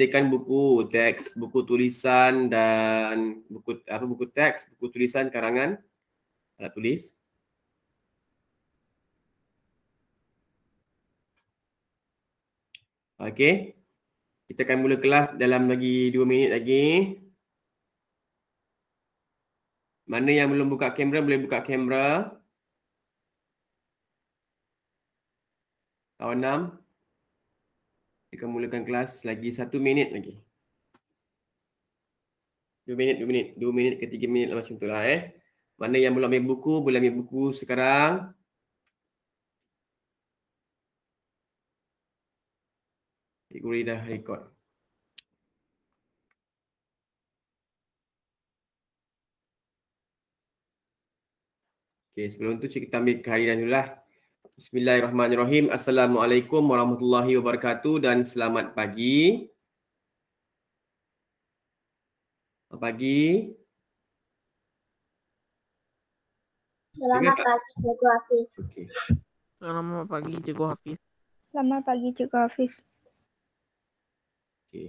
sediakan buku teks, buku tulisan dan buku apa buku teks, buku tulisan karangan alat tulis. Okey. Kita akan mula kelas dalam lagi 2 minit lagi. Mana yang belum buka kamera boleh buka kamera. kawan 6. Kita akan mulakan kelas lagi satu minit lagi. Dua minit, dua minit, dua minit ke tiga minit lah macam tu lah eh. Mana yang belum ambil buku, boleh ambil buku sekarang. Cikgu dah record. Okay, sebelum tu kita ambil kehadiran dulu lah. Bismillahirrahmanirrahim. Assalamualaikum warahmatullahi wabarakatuh dan selamat pagi. Selamat pagi. Selamat pagi Cikgu Hafiz. Okay. Selamat pagi Cikgu Hafiz. Selamat pagi Cikgu Hafiz. Okey.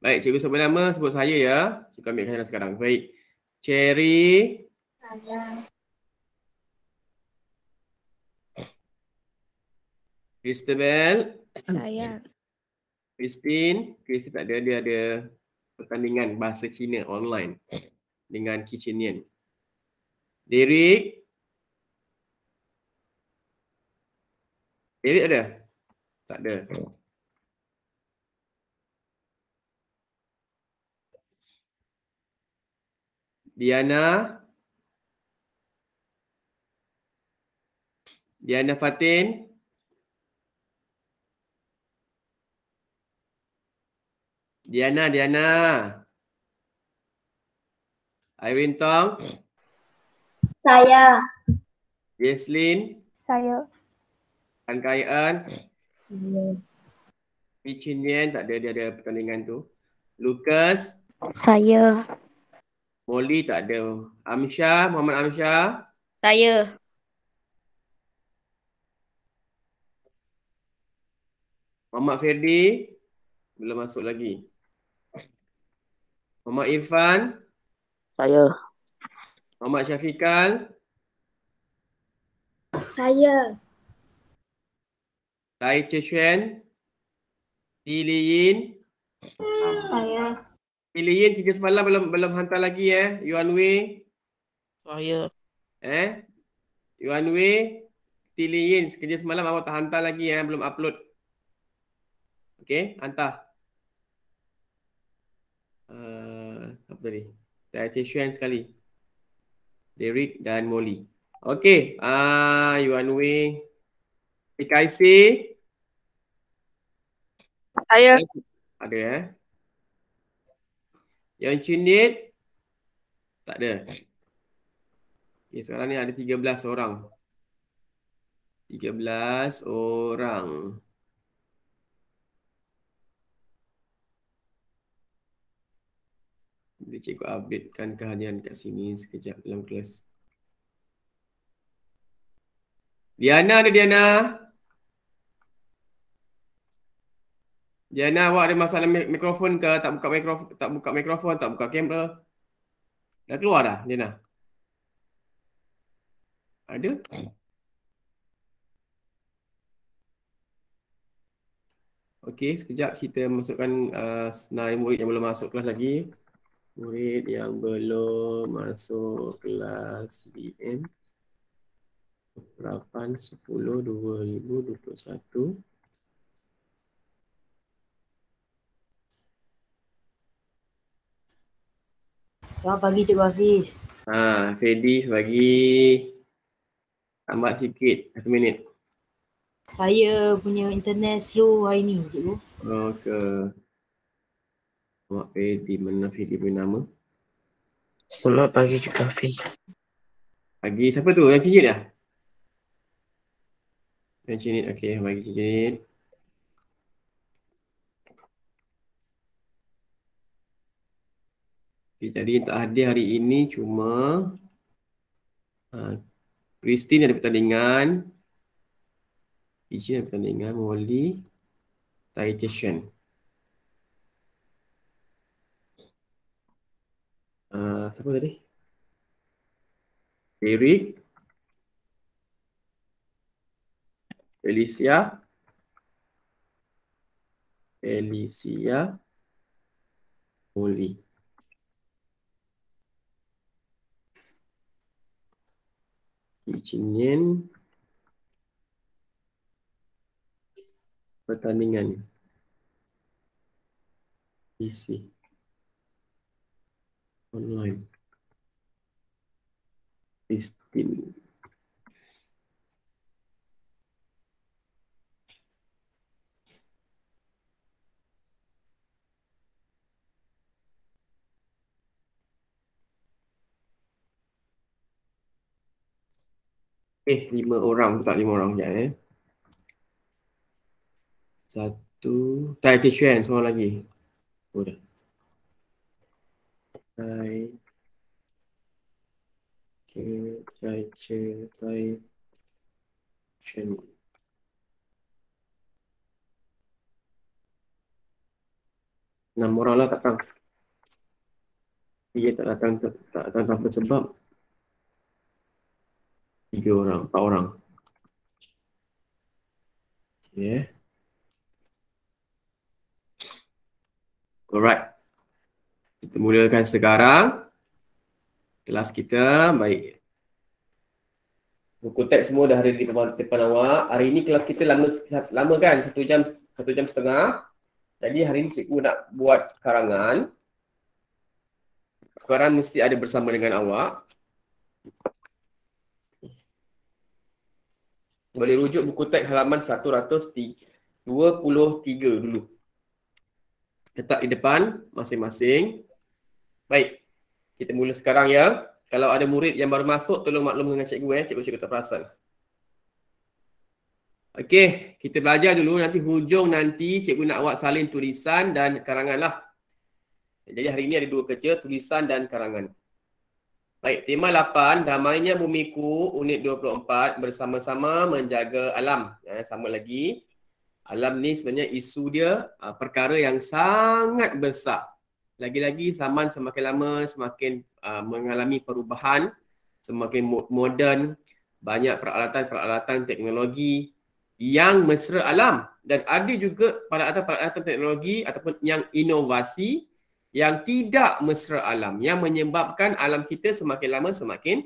Baik, Cikgu sebut nama, sebut saya ya. Cikgu ambil kamera sekarang. Baik. Cherry. Saya. Christabel. Saya. Christine. Christine tak ada. Dia ada pertandingan bahasa Cina online dengan Kitchenian. Derek. Derek ada? Tak ada. Diana. Diana Fatin. Diana, Diana. Irene Tong. Saya. Yeslin. Saya. Tan Kai Ern. Yeah. Pi Chin tak ada, dia ada pertandingan tu. Lucas. Saya. Molly tak ada. Amsha, Muhammad Amsha. Saya. Muhammad Ferdi. Belum masuk lagi. Muhammad Irfan. Saya. Muhammad Syafiqal. Saya. Tai Cheshuan. Liliin. Saya. Liliin tiga semalam belum belum hantar lagi eh. Yuan Wei. Saya. Eh? Yuan Wei. Tiliin kerja semalam awak tak hantar lagi eh. Belum upload. Okay. Hantar. Uh, apa tadi? Titian sekali. Derek dan Molly. Okay. Ah, Yuan Wing. PKC Kaisi. Saya. Ada eh. Yang Chinit. Tak ada. Okay, sekarang ni ada 13 orang. 13 orang. Jadi cikgu updatekan kehadiran kat sini sekejap dalam kelas. Diana ada Diana. Diana awak ada masalah mikrofon ke? Tak buka mikrofon, tak buka mikrofon, tak buka kamera. Dah keluar dah Diana. Ada? Okey, sekejap kita masukkan uh, senarai murid yang belum masuk kelas lagi murid yang belum masuk kelas BM 2021. Selamat pagi Cik Hafiz Haa, Fedi bagi Tambah sikit, satu minit Saya punya internet slow hari ni Cikgu Okey oh, Wah, eh, di mana fi dia punya nama? Selamat pagi juga fi. Pagi siapa tu? Yang cincin dah? Yang cincin, okay, pagi cincin. Okay, jadi yang tak hadir hari ini cuma uh, Christine ada pertandingan. Izin ada pertandingan. Wally. Dietitian. Okay. Eh, siapa tadi? Mary. Felicia. Felicia. Oli. Ijinin. Pertandingan. Isi. Isi online. Sistem. Eh, lima orang pula, lima orang sekejap eh. Satu, tak ada seorang lagi. Oh dah. Nah orang lah datang. Dia tak datang tak datang tanpa sebab. Tiga orang, empat orang. Okay. Alright. Kita mulakan sekarang kelas kita. Baik. Buku teks semua dah ada di depan, depan awak. Hari ini kelas kita lama lama kan? Satu jam, satu jam setengah. Jadi hari ini cikgu nak buat karangan. Sekarang mesti ada bersama dengan awak. Boleh rujuk buku teks halaman 123 dulu. Letak di depan masing-masing. Baik. Kita mula sekarang ya. Kalau ada murid yang baru masuk, tolong maklum dengan cikgu eh. Cikgu-cikgu tak perasan. Okey, kita belajar dulu. Nanti hujung nanti cikgu nak awak salin tulisan dan karangan lah. Jadi hari ini ada dua kerja, tulisan dan karangan. Baik, tema 8, damainya bumiku, unit 24 bersama-sama menjaga alam. Ya, sama lagi. Alam ni sebenarnya isu dia, ah, perkara yang sangat besar lagi-lagi zaman semakin lama semakin uh, mengalami perubahan semakin moden banyak peralatan-peralatan teknologi yang mesra alam dan ada juga peralatan-peralatan teknologi ataupun yang inovasi yang tidak mesra alam yang menyebabkan alam kita semakin lama semakin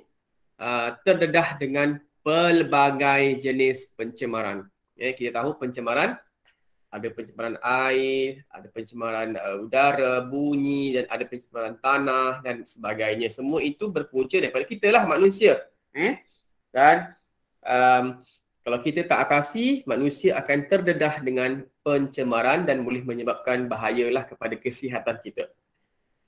uh, terdedah dengan pelbagai jenis pencemaran. Ya, kita tahu pencemaran ada pencemaran air, ada pencemaran uh, udara, bunyi dan ada pencemaran tanah dan sebagainya. Semua itu berpunca daripada kita lah manusia. Eh? Dan um, kalau kita tak atasi, manusia akan terdedah dengan pencemaran dan boleh menyebabkan bahayalah kepada kesihatan kita.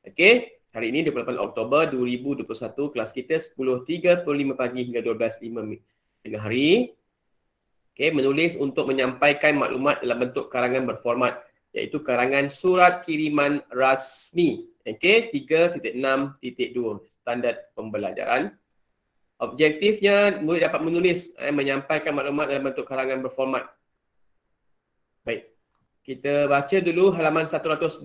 Okey, hari ini 28 Oktober 2021, kelas kita 10.35 pagi hingga 12.05 tengah hari okay, menulis untuk menyampaikan maklumat dalam bentuk karangan berformat iaitu karangan surat kiriman rasmi okay, 3.6.2 standard pembelajaran objektifnya murid dapat menulis eh, menyampaikan maklumat dalam bentuk karangan berformat baik kita baca dulu halaman 123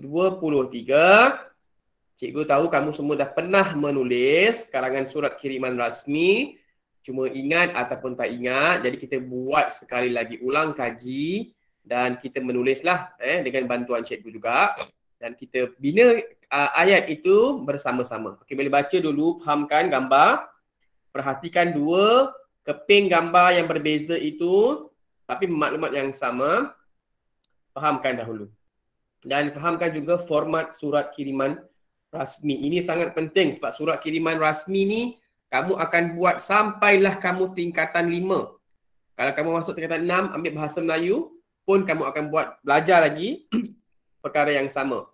Cikgu tahu kamu semua dah pernah menulis karangan surat kiriman rasmi cuma ingat ataupun tak ingat jadi kita buat sekali lagi ulang kaji dan kita menulislah eh dengan bantuan cikgu juga dan kita bina uh, ayat itu bersama-sama okey boleh baca dulu fahamkan gambar perhatikan dua keping gambar yang berbeza itu tapi maklumat yang sama fahamkan dahulu dan fahamkan juga format surat kiriman rasmi ini sangat penting sebab surat kiriman rasmi ni kamu akan buat sampailah kamu tingkatan lima. Kalau kamu masuk tingkatan enam, ambil bahasa Melayu pun kamu akan buat belajar lagi perkara yang sama.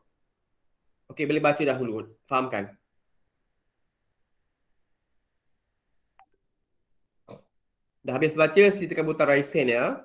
Okey, boleh baca dahulu. Fahamkan. Dah habis baca, silakan butang raisin ya.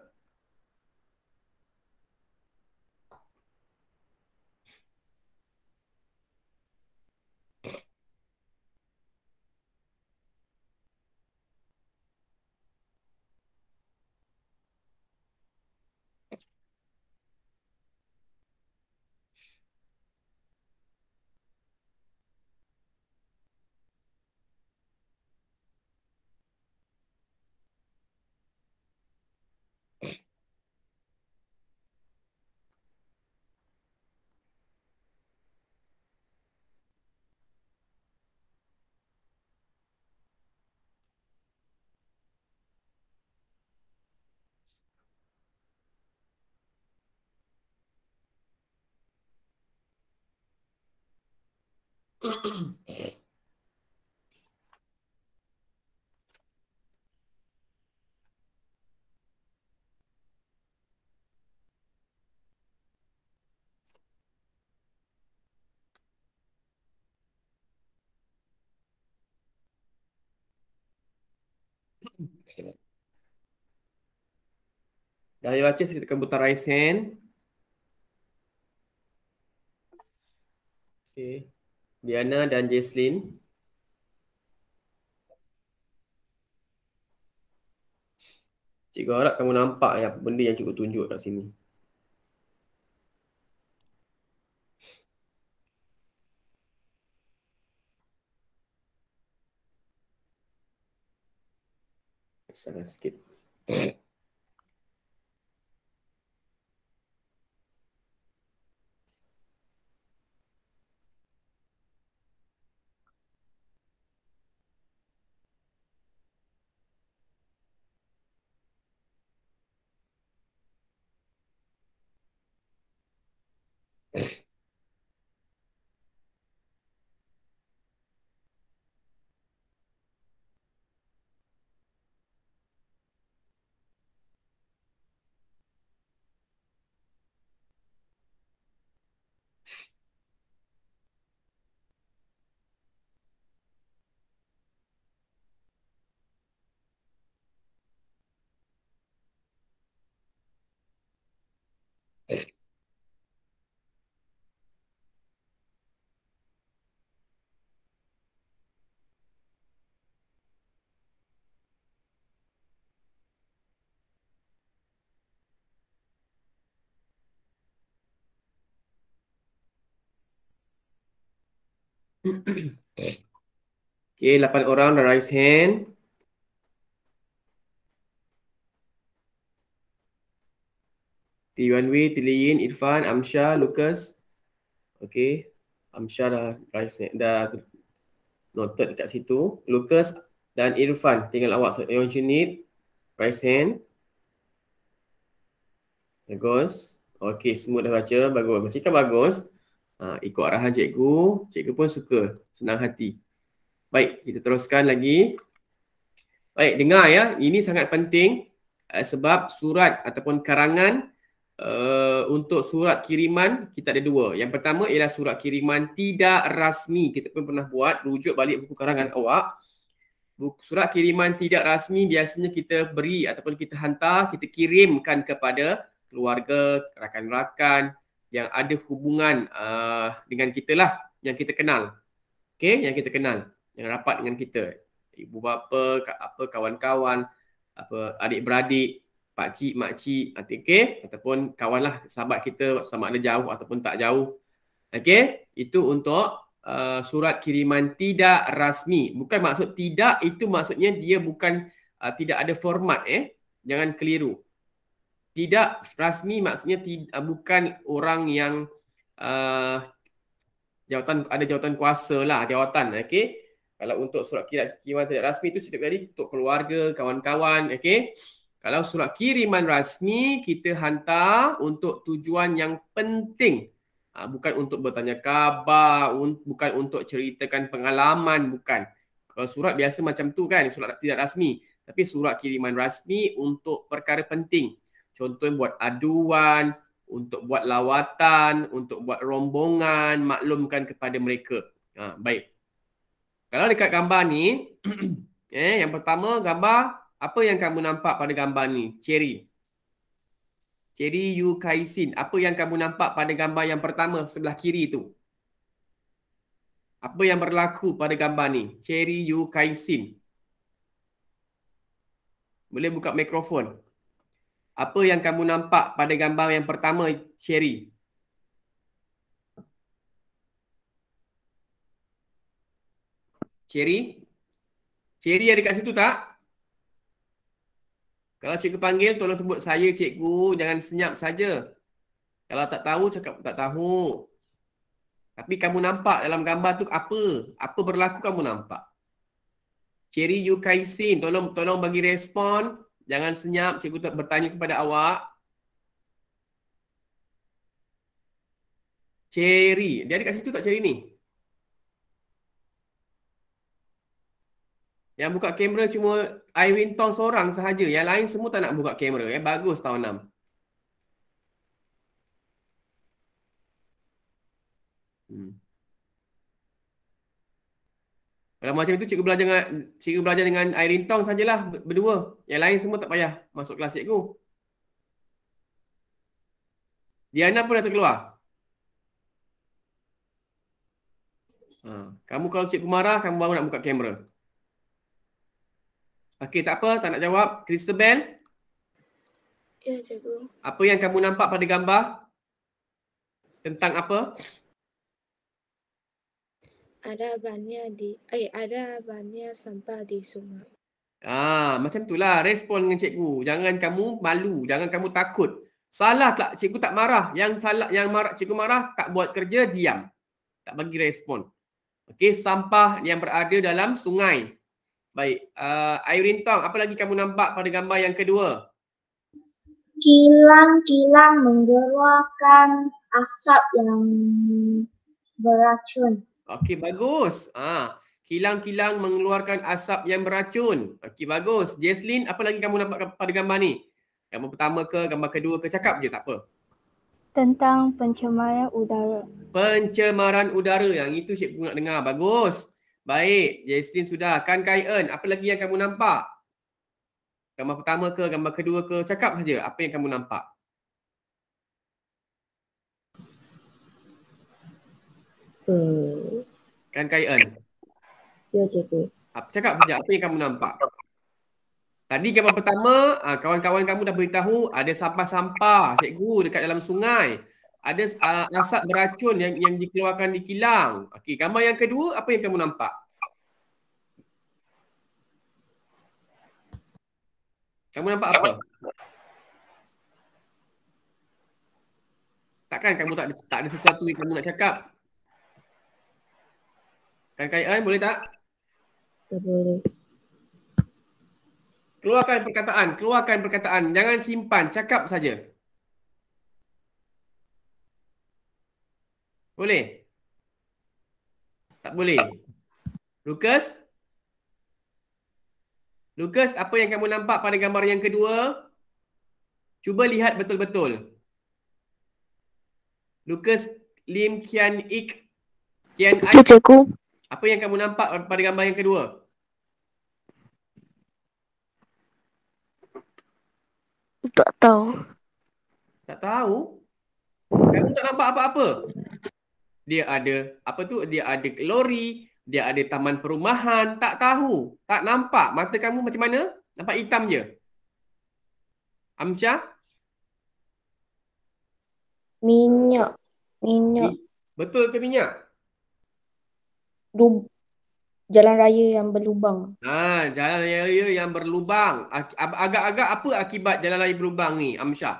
Dah saya baca, saya tekan butang raise hand. Okay. Diana dan Jesslyn. Cikgu harap kamu nampak apa benda yang cikgu tunjuk kat sini. Salah skip. Okay, lapan orang raise hand. Tiwanwi, Tiliin, Irfan, Amsha, Lucas. Okay. Amsha dah raise hand. Dah noted dekat situ. Lucas dan Irfan. Tinggal awak. So, yang you need. Raise hand. Bagus. Okay, semua dah baca. Bagus. Bacakan bagus. bagus uh, ikut arahan cikgu, cikgu pun suka, senang hati. Baik, kita teruskan lagi. Baik, dengar ya. Ini sangat penting uh, sebab surat ataupun karangan uh, untuk surat kiriman kita ada dua. Yang pertama ialah surat kiriman tidak rasmi. Kita pun pernah buat rujuk balik buku karangan awak. Buku surat kiriman tidak rasmi biasanya kita beri ataupun kita hantar, kita kirimkan kepada keluarga, rakan-rakan, yang ada hubungan uh, dengan kita lah yang kita kenal. Okay, yang kita kenal, yang rapat dengan kita. Ibu bapa, kak apa kawan-kawan, apa adik-beradik, pak cik, mak cik, okay? ataupun kawan lah sahabat kita sama ada jauh ataupun tak jauh. Okay, itu untuk uh, surat kiriman tidak rasmi. Bukan maksud tidak, itu maksudnya dia bukan uh, tidak ada format eh. Jangan keliru tidak rasmi maksudnya tidak ah, bukan orang yang uh, jawatan ada jawatan kuasa lah jawatan okey kalau untuk surat kirat kiriman tidak rasmi itu setiap hari untuk keluarga kawan-kawan okey kalau surat kiriman rasmi kita hantar untuk tujuan yang penting uh, bukan untuk bertanya khabar un- bukan untuk ceritakan pengalaman bukan kalau surat biasa macam tu kan surat tidak rasmi tapi surat kiriman rasmi untuk perkara penting contohnya buat aduan, untuk buat lawatan, untuk buat rombongan, maklumkan kepada mereka. Ha, baik. Kalau dekat gambar ni, eh, yang pertama gambar, apa yang kamu nampak pada gambar ni? Cherry. Cherry Yu Kaisin. Apa yang kamu nampak pada gambar yang pertama sebelah kiri tu? Apa yang berlaku pada gambar ni? Cherry Yu Kaisin. Boleh buka mikrofon. Apa yang kamu nampak pada gambar yang pertama, Sherry? Sherry? Sherry ada kat situ tak? Kalau cikgu panggil, tolong sebut saya cikgu. Jangan senyap saja. Kalau tak tahu, cakap tak tahu. Tapi kamu nampak dalam gambar tu apa? Apa berlaku kamu nampak? Cherry Yukaisin, tolong tolong bagi respon. Jangan senyap, cikgu bertanya kepada awak. Cherry, dia ada kat situ tak cherry ni? Yang buka kamera cuma Irene Tong seorang sahaja. Yang lain semua tak nak buka kamera. Eh? Bagus tahun 6. Kalau macam itu cikgu belajar dengan cikgu belajar dengan Irene Tong sajalah berdua. Yang lain semua tak payah masuk kelas cikgu. Diana pun dah terkeluar. Ha. kamu kalau cikgu marah kamu baru nak buka kamera. Okey, tak apa, tak nak jawab. Christabel? Ya, cikgu. Apa yang kamu nampak pada gambar? Tentang apa? ada banyak di eh ada banyak sampah di sungai. Ah, macam tu lah, respon dengan cikgu. Jangan kamu malu, jangan kamu takut. Salah tak? Cikgu tak marah. Yang salah yang marah cikgu marah tak buat kerja diam. Tak bagi respon. Okey, sampah yang berada dalam sungai. Baik, uh, ah, Irene Tong, apa lagi kamu nampak pada gambar yang kedua? Kilang-kilang menggeruakan asap yang beracun. Okey bagus. Ah, kilang-kilang mengeluarkan asap yang beracun. Okey bagus. Jesslyn, apa lagi kamu nampak pada gambar ni? Gambar pertama ke, gambar kedua ke, cakap je tak apa. Tentang pencemaran udara. Pencemaran udara yang itu cikgu nak dengar. Bagus. Baik, Jesslyn sudah. Kan Kaien, apa lagi yang kamu nampak? Gambar pertama ke, gambar kedua ke, cakap saja apa yang kamu nampak. Hmm. Kan Kai Ya, cikgu. Ah, cakap sekejap apa yang kamu nampak. Tadi gambar pertama, ah, kawan-kawan kamu dah beritahu ada sampah-sampah cikgu dekat dalam sungai. Ada uh, asap beracun yang yang dikeluarkan di kilang. Okey, gambar yang kedua apa yang kamu nampak? Kamu nampak apa? Takkan kamu tak ada, tak ada sesuatu yang kamu nak cakap? Kang Kai eh, boleh tak? Tak Boleh. Keluarkan perkataan, keluarkan perkataan. Jangan simpan, cakap saja. Boleh? Tak boleh. Lukas, Lukas, apa yang kamu nampak pada gambar yang kedua? Cuba lihat betul-betul. Lukas Lim Kian Ik. Kian Ik. Cikgu. Apa yang kamu nampak pada gambar yang kedua? Tak tahu. Tak tahu? Kamu tak nampak apa-apa? Dia ada, apa tu? Dia ada lori, dia ada taman perumahan, tak tahu. Tak nampak. Mata kamu macam mana? Nampak hitam je. Amsyah? Minyak. Minyak. Betul ke minyak? lum, jalan raya yang berlubang. Ha, jalan raya yang berlubang. Agak-agak apa akibat jalan raya berlubang ni, Amsyah?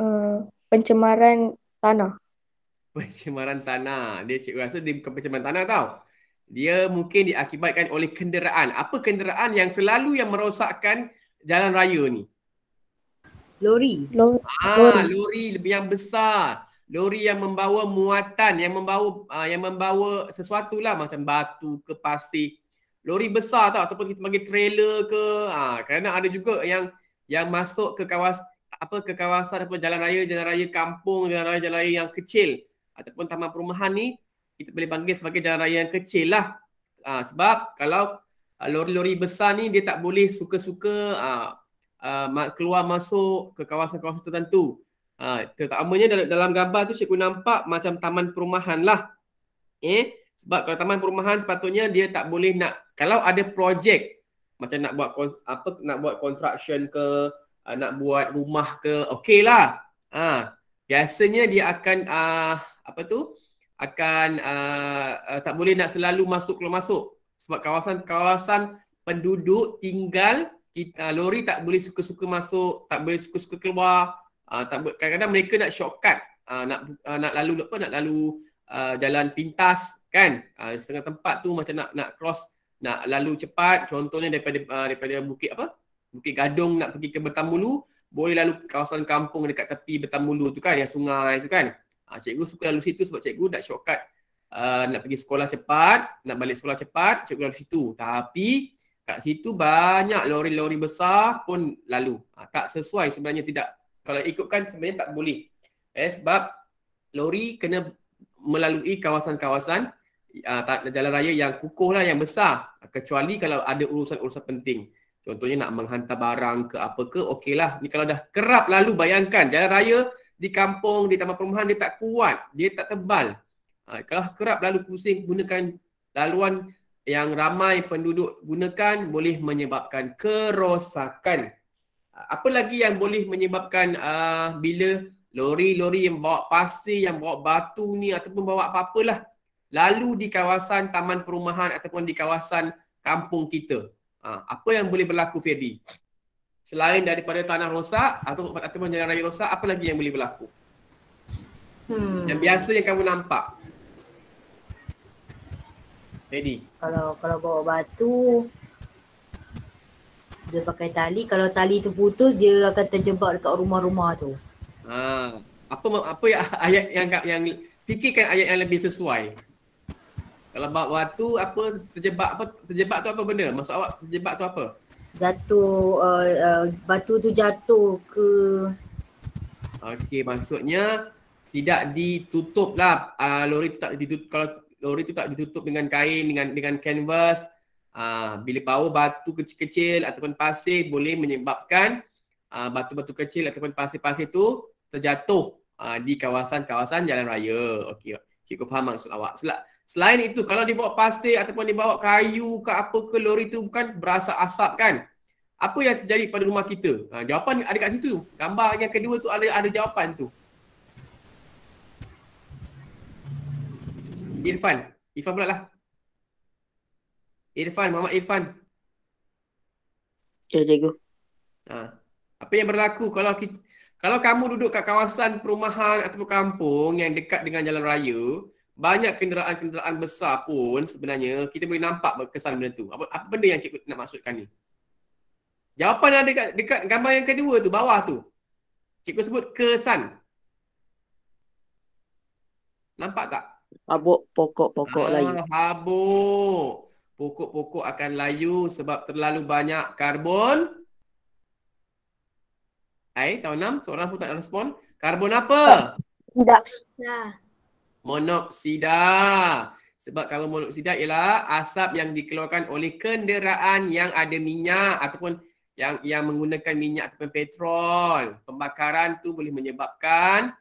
Eh, uh, pencemaran tanah. Pencemaran tanah. Dia cikgu rasa dia bukan pencemaran tanah tau. Dia mungkin diakibatkan oleh kenderaan. Apa kenderaan yang selalu yang merosakkan jalan raya ni? Lori. Ah, lori. Ah, lori lebih yang besar lori yang membawa muatan yang membawa uh, yang membawa sesuatu lah macam batu ke pasir lori besar tau ataupun kita panggil trailer ke uh, kerana ada juga yang yang masuk ke kawasan apa ke kawasan apa jalan raya jalan raya kampung jalan raya jalan raya yang kecil ataupun taman perumahan ni kita boleh panggil sebagai jalan raya yang kecil lah uh, sebab kalau lori-lori besar ni dia tak boleh suka-suka uh, keluar masuk ke kawasan-kawasan tertentu Ha, terutamanya dalam, dalam gambar tu cikgu nampak macam taman perumahan lah. Eh? Sebab kalau taman perumahan sepatutnya dia tak boleh nak, kalau ada projek macam nak buat apa nak buat construction ke, ah, nak buat rumah ke, okey lah. Ha, biasanya dia akan, uh, apa tu, akan uh, uh, tak boleh nak selalu masuk keluar masuk. Sebab kawasan-kawasan penduduk tinggal, kita, lori tak boleh suka-suka masuk, tak boleh suka-suka keluar uh, kadang-kadang mereka nak shortcut uh, nak uh, nak lalu apa nak lalu uh, jalan pintas kan uh, setengah tempat tu macam nak nak cross nak lalu cepat contohnya daripada uh, daripada bukit apa bukit gadung nak pergi ke Betamulu boleh lalu kawasan kampung dekat tepi Betamulu tu kan yang sungai tu kan uh, cikgu suka lalu situ sebab cikgu nak shortcut uh, nak pergi sekolah cepat nak balik sekolah cepat cikgu lalu situ tapi kat situ banyak lori-lori besar pun lalu uh, tak sesuai sebenarnya tidak kalau ikutkan sebenarnya tak boleh eh, sebab lori kena melalui kawasan-kawasan uh, jalan raya yang kukuh lah yang besar kecuali kalau ada urusan-urusan penting contohnya nak menghantar barang ke apa ke okey lah ni kalau dah kerap lalu bayangkan jalan raya di kampung di taman perumahan dia tak kuat dia tak tebal uh, kalau kerap lalu pusing gunakan laluan yang ramai penduduk gunakan boleh menyebabkan kerosakan apa lagi yang boleh menyebabkan uh, bila lori-lori yang bawa pasir, yang bawa batu ni ataupun bawa apa-apa lah lalu di kawasan taman perumahan ataupun di kawasan kampung kita. Uh, apa yang boleh berlaku Ferdi? Selain daripada tanah rosak atau, ataupun jalan raya rosak, apa lagi yang boleh berlaku? Hmm. Yang biasa yang kamu nampak. Ready. Kalau kalau bawa batu, dia pakai tali kalau tali tu putus dia akan terjebak dekat rumah-rumah tu ha apa apa yang ayat yang yang fikirkan ayat yang lebih sesuai kalau bab waktu apa terjebak apa terjebak tu apa benda Masuk awak terjebak tu apa jatuh uh, uh, batu tu jatuh ke okey maksudnya tidak ditutup lah uh, ah, lori tak ditutup kalau lori tu tak ditutup dengan kain dengan dengan canvas Ah, bila bawa batu kecil-kecil ataupun pasir boleh menyebabkan uh, batu-batu kecil ataupun pasir-pasir tu terjatuh uh, di kawasan-kawasan jalan raya. Okey, cikgu faham maksud awak. Sel- selain itu, kalau dibawa pasir ataupun dibawa kayu ke apa ke lori tu bukan berasa asap kan? Apa yang terjadi pada rumah kita? Ha, jawapan ada kat situ. Gambar yang kedua tu ada ada jawapan tu. Irfan. Irfan pula lah. Irfan, Muhammad Irfan. Ya, cikgu. Ha. Apa yang berlaku kalau kita, kalau kamu duduk kat kawasan perumahan atau kampung yang dekat dengan jalan raya, banyak kenderaan-kenderaan besar pun sebenarnya kita boleh nampak berkesan benda tu. Apa, apa benda yang cikgu nak maksudkan ni? Jawapan ada dekat, dekat gambar yang kedua tu, bawah tu. Cikgu sebut kesan. Nampak tak? Habuk pokok-pokok ah, Melayu. Habuk pokok-pokok akan layu sebab terlalu banyak karbon. Hai, tahun enam, seorang pun tak respon. Karbon apa? Tidak. Monoksida. Sebab karbon monoksida ialah asap yang dikeluarkan oleh kenderaan yang ada minyak ataupun yang yang menggunakan minyak ataupun petrol. Pembakaran tu boleh menyebabkan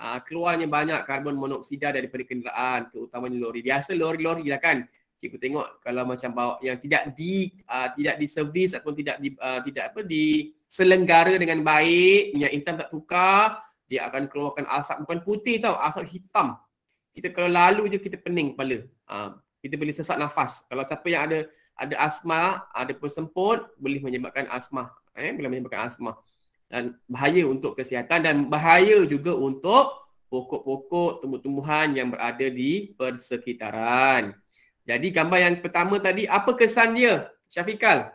uh, keluarnya banyak karbon monoksida daripada kenderaan terutamanya lori. Biasa lori-lori lah kan cikgu tengok kalau macam bawa yang tidak di uh, tidak diservis ataupun tidak di, uh, tidak apa di selenggara dengan baik minyak intan tak tukar dia akan keluarkan asap bukan putih tau asap hitam kita kalau lalu je kita pening kepala uh, kita boleh sesak nafas kalau siapa yang ada ada asma ada persemput boleh menyebabkan asma eh boleh menyebabkan asma dan bahaya untuk kesihatan dan bahaya juga untuk pokok-pokok tumbuh-tumbuhan yang berada di persekitaran. Jadi gambar yang pertama tadi apa kesan dia Syafiqal?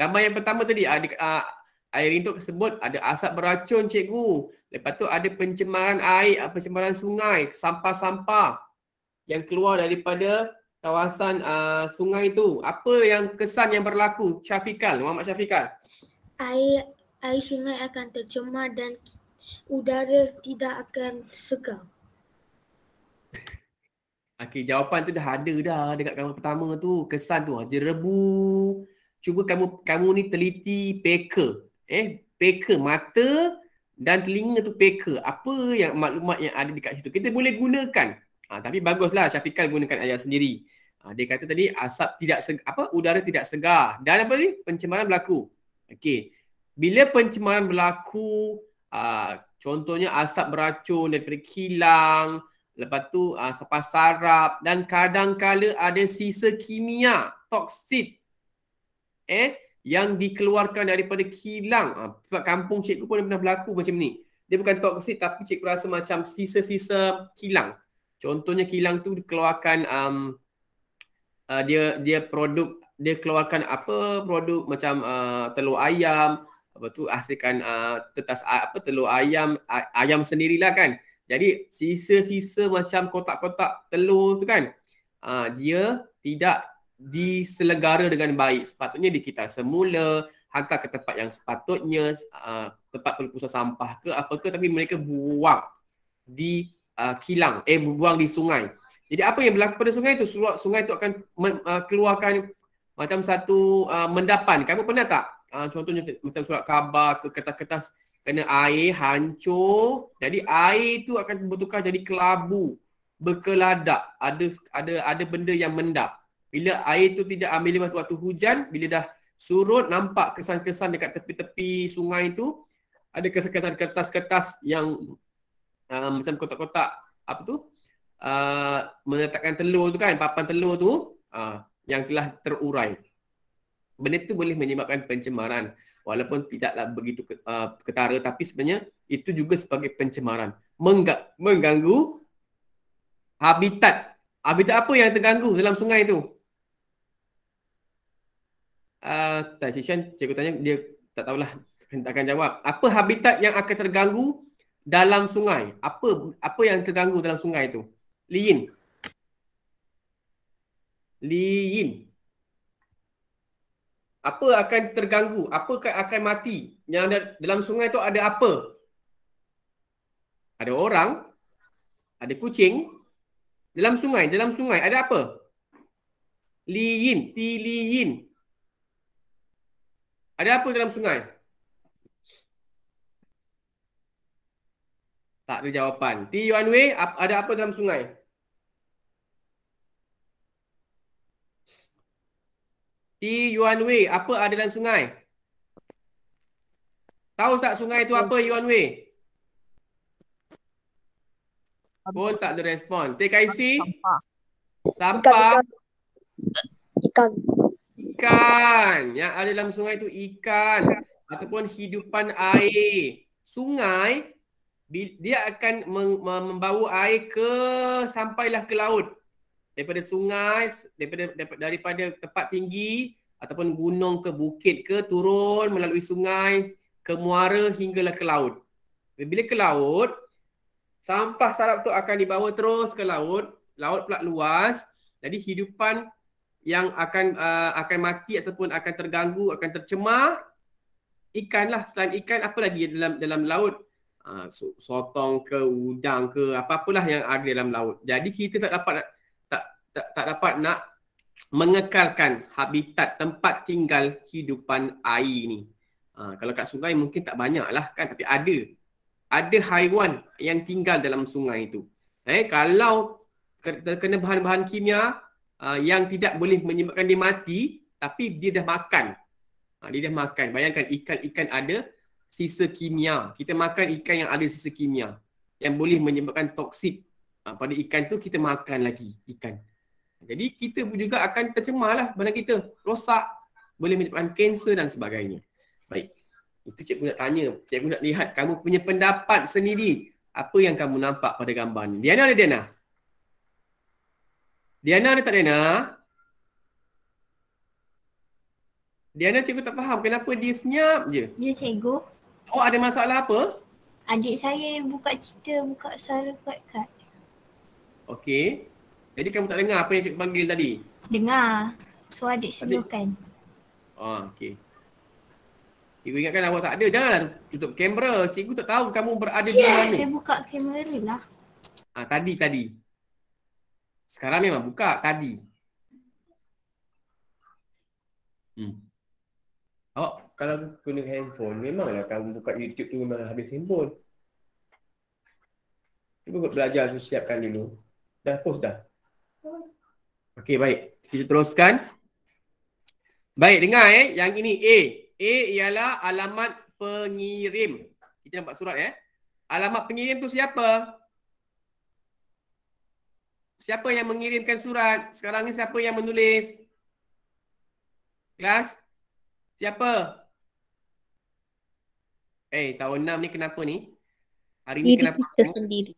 Gambar yang pertama tadi ada uh, ah, air itu tersebut ada asap beracun cikgu. Lepas tu ada pencemaran air, ah, pencemaran sungai, sampah-sampah yang keluar daripada kawasan uh, sungai itu. Apa yang kesan yang berlaku Syafiqal, Muhammad Syafiqal? Air air sungai akan tercemar dan udara tidak akan segar. Okey, jawapan tu dah ada dah dekat kamu pertama tu, kesan tu. Dia ah, rebu. Cuba kamu kamu ni teliti peka. Eh, peka mata dan telinga tu peka. Apa yang maklumat yang ada dekat situ. Kita boleh gunakan. Ha, tapi baguslah Syafiqal gunakan ayat sendiri. Ha, dia kata tadi asap tidak segar, apa udara tidak segar dan apa ni pencemaran berlaku. Okey. Bila pencemaran berlaku, aa, contohnya asap beracun daripada kilang, Lepas tu uh, ah, sampai sarap dan kadang kadangkala ada sisa kimia toksik eh yang dikeluarkan daripada kilang uh, sebab kampung cikgu pun pernah berlaku macam ni. Dia bukan toksik tapi cikgu rasa macam sisa-sisa kilang. Contohnya kilang tu dikeluarkan um, uh, dia dia produk dia keluarkan apa produk macam uh, telur ayam apa tu hasilkan uh, tetas apa telur ayam uh, ayam sendirilah kan. Jadi sisa-sisa macam kotak-kotak telur tu kan uh, dia tidak diselenggara dengan baik. Sepatutnya dikitar semula, hantar ke tempat yang sepatutnya, uh, tempat pelupusan sampah ke apa ke tapi mereka buang di uh, kilang, eh buang di sungai. Jadi apa yang berlaku pada sungai tu? Sungai tu akan men, uh, keluarkan macam satu uh, mendapan. Kamu pernah tak? Uh, contohnya macam surat khabar ke kertas-kertas Kena air hancur jadi air tu akan bertukar jadi kelabu berkeladak ada ada ada benda yang mendap bila air tu tidak ambil masa waktu hujan bila dah surut nampak kesan-kesan dekat tepi-tepi sungai tu ada kesan-kesan kertas-kertas yang um, macam kotak-kotak apa tu uh, meletakkan telur tu kan papan telur tu uh, yang telah terurai benda tu boleh menyebabkan pencemaran walaupun tidaklah begitu uh, ketara tapi sebenarnya itu juga sebagai pencemaran mengganggu habitat habitat apa yang terganggu dalam sungai itu uh, tak cikgu tanya dia tak tahulah akan jawab apa habitat yang akan terganggu dalam sungai apa apa yang terganggu dalam sungai itu liin liin apa akan terganggu? Apa akan mati? Yang ada dalam sungai tu ada apa? Ada orang, ada kucing. Dalam sungai, dalam sungai ada apa? Liyin, tiliyin. Ada apa dalam sungai? Tak ada jawapan. Ti Yuan Wei, ada apa dalam sungai? Ti Yuan Wei, apa ada dalam sungai? Tahu tak sungai tu apa Yuan Wei? Pun tak ada respon. TKIC? Sampah. Ikan. Ikan. Yang ada dalam sungai tu ikan. Ataupun hidupan air. Sungai, dia akan membawa air ke sampailah ke laut daripada sungai daripada daripada tempat tinggi ataupun gunung ke bukit ke turun melalui sungai ke muara hinggalah ke laut bila ke laut sampah sarap tu akan dibawa terus ke laut laut pula luas jadi hidupan yang akan uh, akan mati ataupun akan terganggu akan tercemar ikan lah selain ikan apa lagi dalam dalam laut uh, sotong ke udang ke apa-apalah yang ada dalam laut jadi kita tak dapat tak, tak dapat nak mengekalkan habitat tempat tinggal kehidupan air ni. Ha, kalau kat sungai mungkin tak banyak lah kan tapi ada. Ada haiwan yang tinggal dalam sungai itu. Eh, kalau terkena bahan-bahan kimia uh, yang tidak boleh menyebabkan dia mati tapi dia dah makan. Ha, dia dah makan. Bayangkan ikan-ikan ada sisa kimia. Kita makan ikan yang ada sisa kimia yang boleh menyebabkan toksik uh, ha, pada ikan tu kita makan lagi ikan. Jadi kita pun juga akan tercemarlah badan kita. Rosak, boleh menyebabkan kanser dan sebagainya. Baik. Itu cikgu nak tanya. Cikgu nak lihat kamu punya pendapat sendiri. Apa yang kamu nampak pada gambar ni? Diana ada Diana? Diana ada tak Diana? Diana cikgu tak faham kenapa dia senyap je. Ya cikgu. Oh ada masalah apa? Adik saya buka cerita, buka suara kuat kat. Okay. Jadi kamu tak dengar apa yang cikgu panggil tadi? Dengar. So adik silakan. Oh, ah, okey. Cikgu ingatkan awak tak ada. Janganlah tutup kamera. Cikgu tak tahu kamu berada Siap, di ya, mana. Saya buka kamera lah. Ah, tadi, tadi. Sekarang memang buka. Tadi. Hmm. Awak kalau guna handphone, memanglah kamu buka YouTube tu memang habis handphone. Cuba belajar tu siapkan dulu. Dah post dah. Okey baik. Kita teruskan. Baik dengar eh. Yang ini A. A ialah alamat pengirim. Kita nampak surat eh. Alamat pengirim tu siapa? Siapa yang mengirimkan surat? Sekarang ni siapa yang menulis? Kelas? Siapa? Eh, tahun 6 ni kenapa ni? Hari ni kenapa? Diri kita sendiri.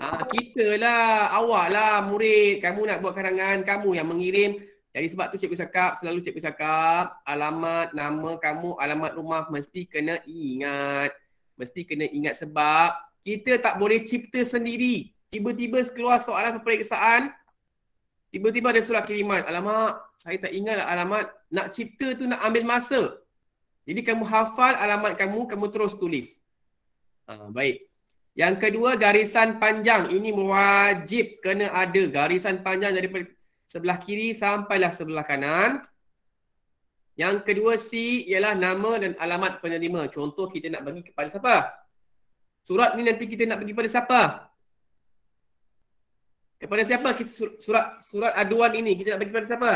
Ah, kita lah, awak lah murid. Kamu nak buat karangan, kamu yang mengirim. Jadi sebab tu cikgu cakap, selalu cikgu cakap, alamat, nama kamu, alamat rumah mesti kena ingat. Mesti kena ingat sebab kita tak boleh cipta sendiri. Tiba-tiba keluar soalan peperiksaan, tiba-tiba ada surat kiriman. Alamat saya tak ingat lah alamat. Nak cipta tu nak ambil masa. Jadi kamu hafal alamat kamu, kamu terus tulis. Ha, baik. Yang kedua garisan panjang ini wajib kena ada garisan panjang dari sebelah kiri sampailah sebelah kanan. Yang kedua C ialah nama dan alamat penerima. Contoh kita nak bagi kepada siapa? Surat ni nanti kita nak bagi kepada siapa? Kepada siapa kita surat surat aduan ini kita nak bagi kepada siapa?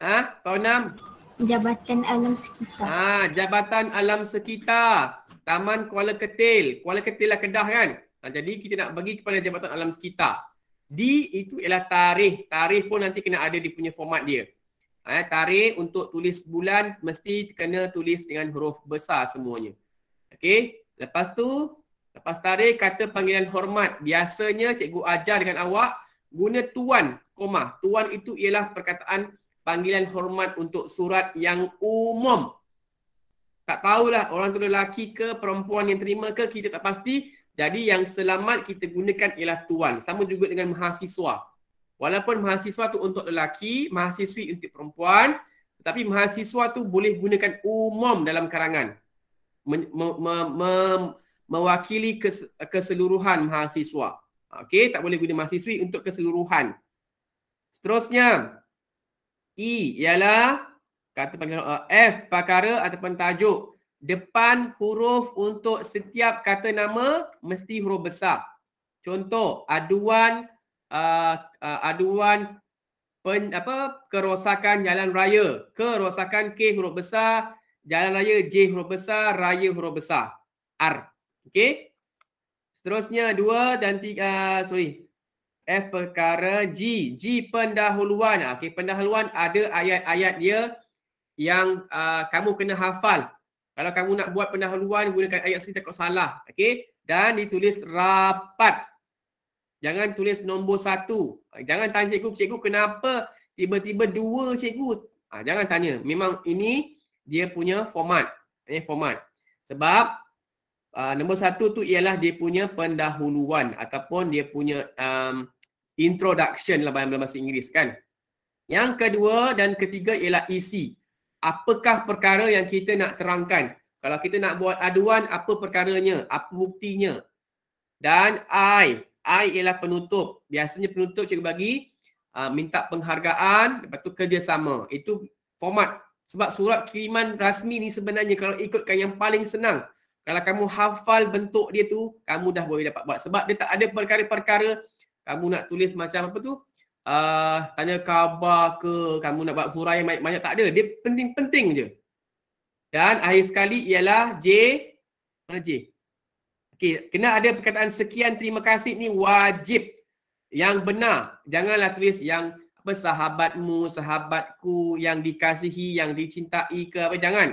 Ha? Tahun 6? Jabatan Alam Sekitar. Ah, ha, Jabatan Alam Sekitar. Taman Kuala Ketil. Kuala Ketil lah Kedah kan? Ha, jadi kita nak bagi kepada Jabatan Alam Sekitar. D itu ialah tarikh. Tarikh pun nanti kena ada di punya format dia. Ha, eh, tarikh untuk tulis bulan mesti kena tulis dengan huruf besar semuanya. Okey. Lepas tu, lepas tarikh kata panggilan hormat. Biasanya cikgu ajar dengan awak guna tuan, koma. Tuan itu ialah perkataan panggilan hormat untuk surat yang umum. Tak tahulah orang tu lelaki ke perempuan yang terima ke kita tak pasti. Jadi yang selamat kita gunakan ialah tuan. Sama juga dengan mahasiswa. Walaupun mahasiswa tu untuk lelaki, mahasiswi untuk perempuan. Tetapi mahasiswa tu boleh gunakan umum dalam karangan. Men, me, me, me, mewakili kes, keseluruhan mahasiswa. Okey, tak boleh guna mahasiswi untuk keseluruhan. Seterusnya, E ialah kata panggilan uh, F perkara ataupun tajuk depan huruf untuk setiap kata nama mesti huruf besar. Contoh aduan uh, uh, aduan pen, apa kerosakan jalan raya, kerosakan K huruf besar, jalan raya J huruf besar, raya huruf besar. R. Okey. Seterusnya dua dan tiga uh, sorry F perkara G, G pendahuluan. Ah, okey, pendahuluan ada ayat-ayat dia yang uh, kamu kena hafal. Kalau kamu nak buat pendahuluan gunakan ayat sini takut salah. Okey, dan ditulis rapat. Jangan tulis nombor satu. Jangan tanya cikgu, cikgu kenapa tiba-tiba dua cikgu? Ha, jangan tanya. Memang ini dia punya format. Ini format. Sebab uh, nombor satu tu ialah dia punya pendahuluan ataupun dia punya um, introduction lah dalam bahasa Inggeris kan. Yang kedua dan ketiga ialah isi. Apakah perkara yang kita nak terangkan? Kalau kita nak buat aduan, apa perkaranya? Apa buktinya? Dan I. I ialah penutup. Biasanya penutup cikgu bagi uh, minta penghargaan, lepas tu kerjasama. Itu format. Sebab surat kiriman rasmi ni sebenarnya kalau ikutkan yang paling senang. Kalau kamu hafal bentuk dia tu, kamu dah boleh dapat buat. Sebab dia tak ada perkara-perkara kamu nak tulis macam apa tu? Uh, tanya khabar ke, kamu nak buat huraian yang banyak-banyak. Tak ada. Dia penting-penting je. Dan akhir sekali ialah J. Mana J? Okay. Kena ada perkataan sekian terima kasih ni wajib. Yang benar. Janganlah tulis yang apa sahabatmu, sahabatku yang dikasihi, yang dicintai ke apa. Jangan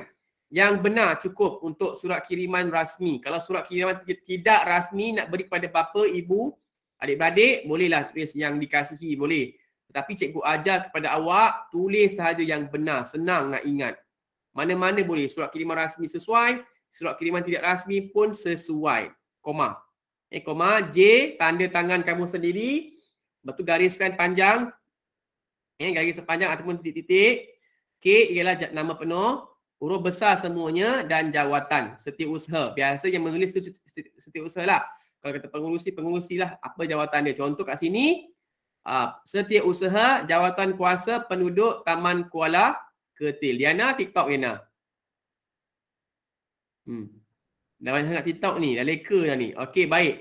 yang benar cukup untuk surat kiriman rasmi. Kalau surat kiriman tidak rasmi nak beri kepada bapa, ibu, adik-beradik, bolehlah tulis yang dikasihi, boleh. Tetapi cikgu ajar kepada awak, tulis sahaja yang benar, senang nak ingat. Mana-mana boleh, surat kiriman rasmi sesuai, surat kiriman tidak rasmi pun sesuai. Koma. Eh, koma, J, tanda tangan kamu sendiri. Lepas tu gariskan panjang. Eh, garis sepanjang ataupun titik-titik. K ialah nama penuh huruf besar semuanya dan jawatan setiap usaha Biasa yang menulis setiap usaha. lah. Kalau kata pengurusi, pengurusi lah apa jawatan dia. Contoh kat sini, uh, usaha jawatan kuasa penduduk Taman Kuala Ketil. Liana, TikTok Liana. Hmm. Dah banyak sangat TikTok ni, dah leka dah ni. Okay baik.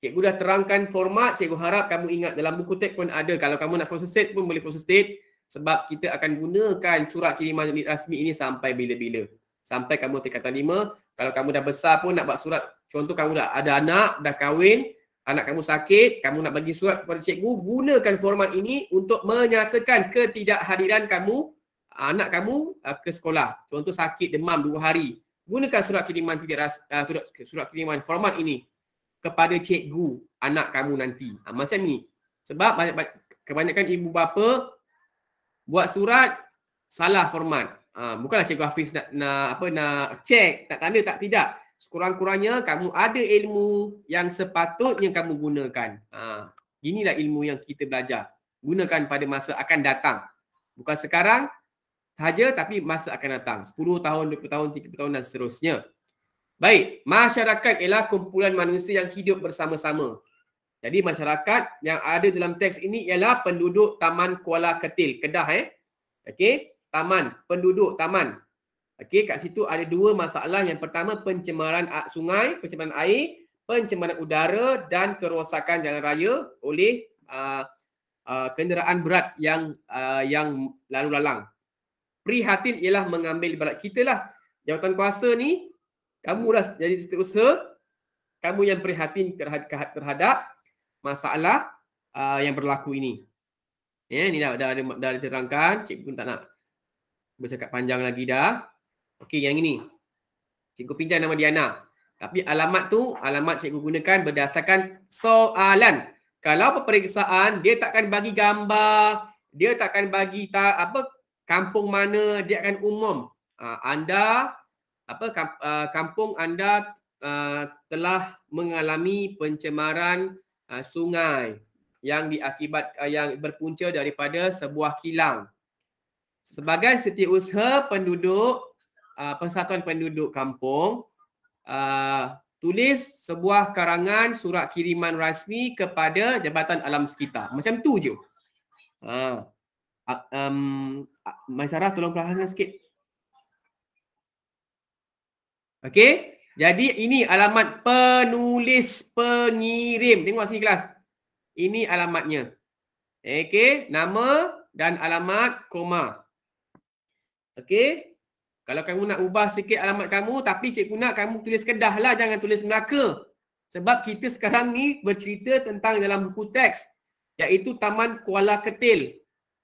Cikgu dah terangkan format, cikgu harap kamu ingat dalam buku teks pun ada. Kalau kamu nak photostate pun boleh photostate. state sebab kita akan gunakan surat kiriman rasmi ini sampai bila-bila. Sampai kamu tingkatan lima, kalau kamu dah besar pun nak buat surat, contoh kamu dah ada anak, dah kahwin, anak kamu sakit, kamu nak bagi surat kepada cikgu, gunakan format ini untuk menyatakan ketidakhadiran kamu, anak kamu eh, ke sekolah. Contoh sakit demam dua hari, gunakan surat kiriman tidak ras, uh, surat, surat kiriman format ini kepada cikgu anak kamu nanti. Ha, macam ni. Sebab banyak, kebanyakan ibu bapa buat surat salah format. Ha, bukanlah cikgu Hafiz nak, nak apa nak check tak tanda tak tidak. Sekurang-kurangnya kamu ada ilmu yang sepatutnya kamu gunakan. Ha, inilah ilmu yang kita belajar. Gunakan pada masa akan datang. Bukan sekarang sahaja tapi masa akan datang. 10 tahun, 20 tahun, 30 tahun dan seterusnya. Baik, masyarakat ialah kumpulan manusia yang hidup bersama-sama. Jadi masyarakat yang ada dalam teks ini ialah penduduk Taman Kuala Ketil, Kedah eh. Okey, taman, penduduk taman. Okey, kat situ ada dua masalah. Yang pertama pencemaran sungai, pencemaran air, pencemaran udara dan kerosakan jalan raya oleh uh, uh, kenderaan berat yang uh, yang lalu lalang. Prihatin ialah mengambil berat kita lah. Jawatan kuasa ni, kamu lah jadi seterusnya kamu yang prihatin terhadap, terhadap masalah uh, yang berlaku ini. Ya, yeah, ni dah, dah, dah, dah diterangkan. Cikgu pun tak nak bercakap panjang lagi dah. Okey, yang ini. Cikgu pinjam nama Diana. Tapi alamat tu, alamat cikgu gunakan berdasarkan soalan. Kalau peperiksaan, dia takkan bagi gambar, dia takkan bagi ta, apa kampung mana, dia akan umum. Uh, anda, apa ah, kampung anda uh, telah mengalami pencemaran uh, sungai yang diakibat uh, yang berpunca daripada sebuah kilang. Sebagai setiausaha penduduk uh, persatuan penduduk kampung uh, tulis sebuah karangan surat kiriman rasmi kepada Jabatan Alam Sekitar. Macam tu je. Ha. Uh, um, Mai tolong perlahan sikit. Okay. Jadi ini alamat penulis pengirim. Tengok sini kelas. Ini alamatnya. Okey, nama dan alamat koma. Okey. Kalau kamu nak ubah sikit alamat kamu tapi cikgu nak kamu tulis kedah lah jangan tulis Melaka. Sebab kita sekarang ni bercerita tentang dalam buku teks iaitu Taman Kuala Ketil.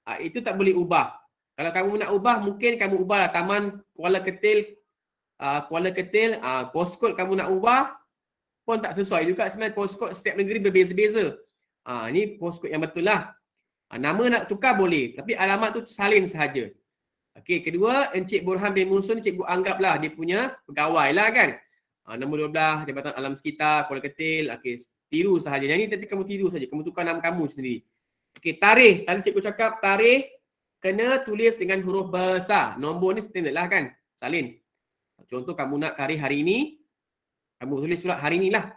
Ha, itu tak boleh ubah. Kalau kamu nak ubah mungkin kamu ubahlah Taman Kuala Ketil uh, Kuala Ketil, uh, postcode kamu nak ubah pun tak sesuai juga sebenarnya postcode setiap negeri berbeza-beza. Ah uh, ni postcode yang betul lah. Uh, nama nak tukar boleh tapi alamat tu salin sahaja. Okey, kedua Encik Burhan bin Munson, Encik cikgu anggaplah dia punya pegawai lah kan. Ah uh, nombor 12 Jabatan Alam Sekitar Kuala Ketil. okay tiru sahaja. Yang ni tadi kamu tiru saja. Kamu tukar nama kamu sendiri. Okey, tarikh. Tadi cikgu cakap tarikh kena tulis dengan huruf besar. Nombor ni standard lah kan. Salin. Contoh kamu nak kari hari ini, kamu tulis surat hari inilah.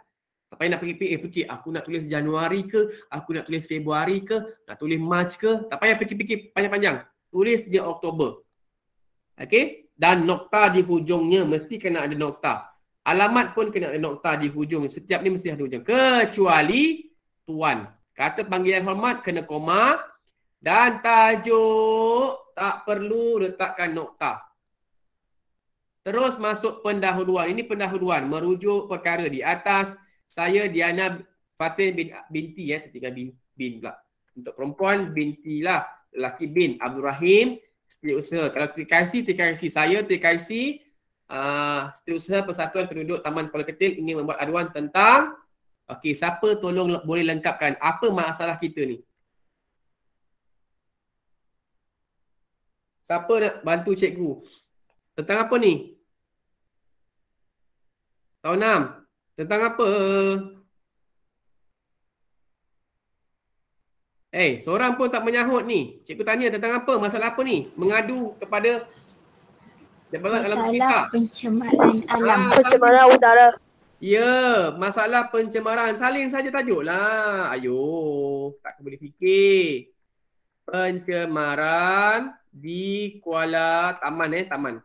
Tak payah nak pergi eh, PA fikir aku nak tulis Januari ke, aku nak tulis Februari ke, nak tulis March ke, tak payah fikir-fikir panjang-panjang. Tulis dia Oktober. Okey? Dan nokta di hujungnya mesti kena ada nokta. Alamat pun kena ada nokta di hujung. Setiap ni mesti ada hujung. Kecuali tuan. Kata panggilan hormat kena koma dan tajuk tak perlu letakkan nokta. Terus masuk pendahuluan. Ini pendahuluan. Merujuk perkara di atas. Saya Diana Fatih bin, binti ya. Ketika bin, bin pula. Untuk perempuan bintilah lah. Lelaki bin. Abdul Rahim. Setiausaha. Kalau TKIC, TKIC. Saya TKIC. Uh, setiausaha Persatuan Penduduk Taman Kuala Ketil ingin membuat aduan tentang Okey, siapa tolong boleh lengkapkan apa masalah kita ni? Siapa nak bantu cikgu? Tentang apa ni? Tahun enam. Tentang apa? Eh, hey, seorang pun tak menyahut ni. Cikgu tanya tentang apa? Masalah apa ni? Mengadu kepada masalah ah, alam pencemaran alam. Ah, pencemaran udara. Ya, masalah pencemaran. Salin saja tajuklah. Ayuh, tak boleh fikir. Pencemaran di Kuala Taman eh, Taman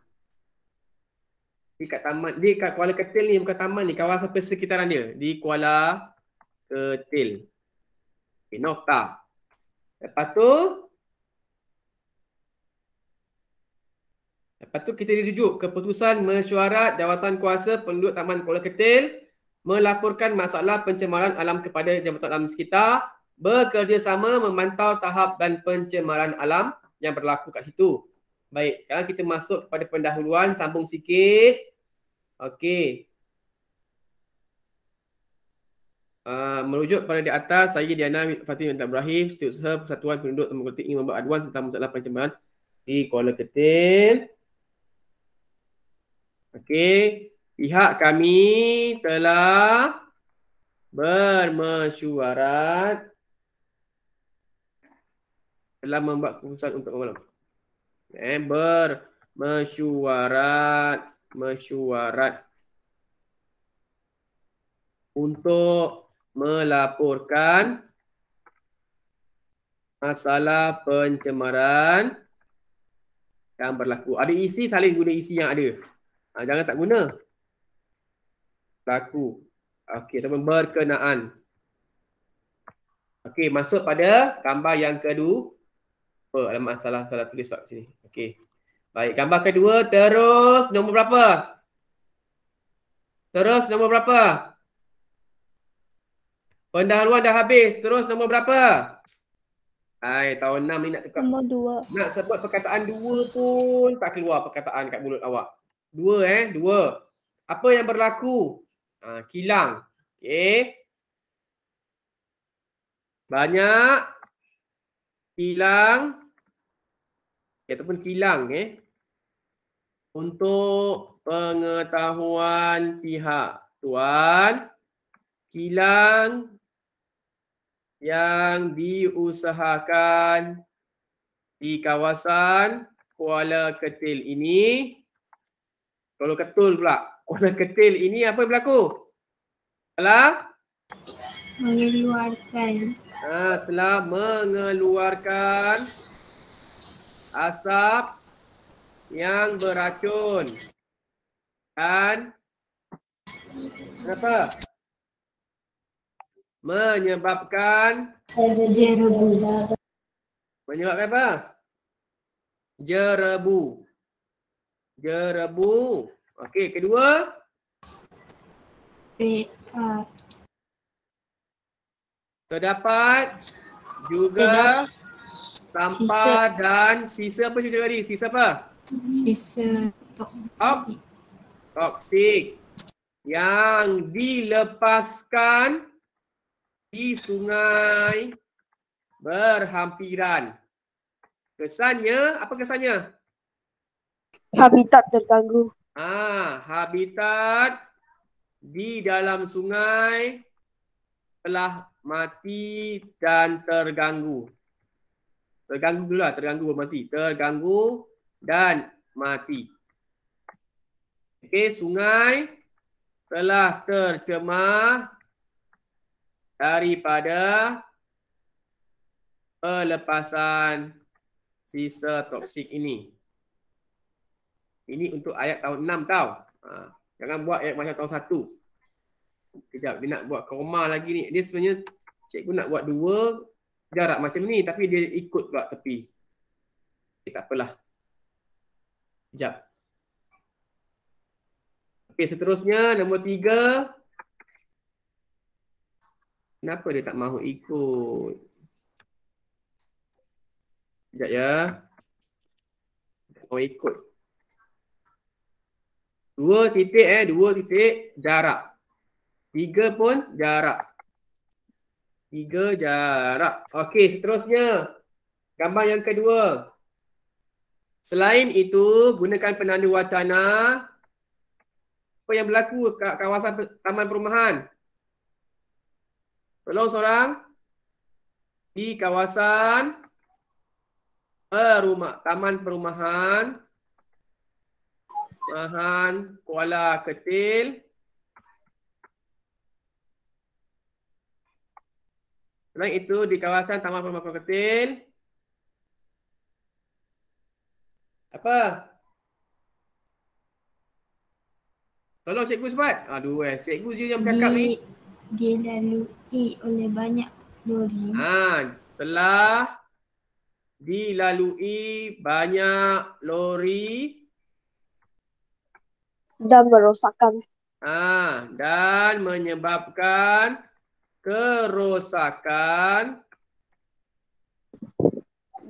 dekat taman di kat Kuala Ketil ni bukan taman ni kawasan persekitaran dia di Kuala Ketil. Okay, nokta. Lepas tu Lepas tu kita dirujuk keputusan mesyuarat jawatan kuasa penduduk Taman Kuala Ketil melaporkan masalah pencemaran alam kepada jabatan alam sekitar bekerjasama memantau tahap dan pencemaran alam yang berlaku kat situ. Baik, sekarang kita masuk kepada pendahuluan, sambung sikit. Okey. Uh, merujuk pada di atas, saya Diana Fatih Minta Ibrahim, setiap usaha persatuan penduduk Tembak Kutik ingin membuat aduan tentang masalah pencemaran di Kuala Ketil. Okey, pihak kami telah bermesyuarat telah membuat keputusan untuk malam eh, ber mesyuarat untuk melaporkan masalah pencemaran yang berlaku. Ada isi saling guna isi yang ada. Ha, jangan tak guna. Laku. Okey, ataupun berkenaan. Okey, masuk pada gambar yang kedua. Oh, ada masalah salah tulis kat sini? Okey. Baik, gambar kedua terus nombor berapa? Terus nombor berapa? Pendahuluan dah habis. Terus nombor berapa? Hai, tahun 6 ni nak tukar. Nombor 2. Nak sebut perkataan 2 pun tak keluar perkataan kat mulut awak. 2 eh, 2. Apa yang berlaku? Ha, kilang. Okey. Banyak. Kilang. Kilang ataupun kilang eh untuk pengetahuan pihak tuan kilang yang diusahakan di kawasan Kuala Ketil ini Kuala Ketul pula Kuala Ketil ini apa yang berlaku? Telah mengeluarkan Ah, telah mengeluarkan asap yang beracun dan kenapa? Menyebabkan jerebu. Menyebabkan apa? Jerebu. Jerebu. Okey, kedua. Beta. Terdapat juga Terdapat. Sampah sisa. dan sisa apa cerita tadi? Sisa apa? Sisa toksik. Toksik. Yang dilepaskan di sungai berhampiran. Kesannya, apa kesannya? Habitat terganggu. Ah, habitat di dalam sungai telah mati dan terganggu. Terganggu dulu lah. Terganggu pun mati. Terganggu dan mati. Okey, sungai telah tercemar daripada pelepasan sisa toksik ini. Ini untuk ayat tahun 6 tau. Ha, jangan buat ayat macam tahun 1. Sekejap, dia nak buat koma lagi ni. Dia sebenarnya cikgu nak buat dua jarak macam ni tapi dia ikut pula tepi. Okay, eh, tak apalah. Jap. Okey seterusnya nombor tiga. Kenapa dia tak mahu ikut? Sekejap ya. Mau ikut. Dua titik eh, dua titik jarak. Tiga pun jarak tiga jarak. Okey, seterusnya. Gambar yang kedua. Selain itu, gunakan penanda wacana. Apa yang berlaku kat kawasan taman perumahan? Tolong seorang. Di kawasan perumah, taman perumahan. Perumahan Kuala Ketil. Selain itu, di kawasan Taman Pemak Ketil. Apa? Tolong Cikgu sebat. Aduh, eh. Cikgu je yang bercakap ni. Dilalui oleh banyak lori. Ha, telah dilalui banyak lori. Dan merosakkan. Ha, dan menyebabkan kerosakan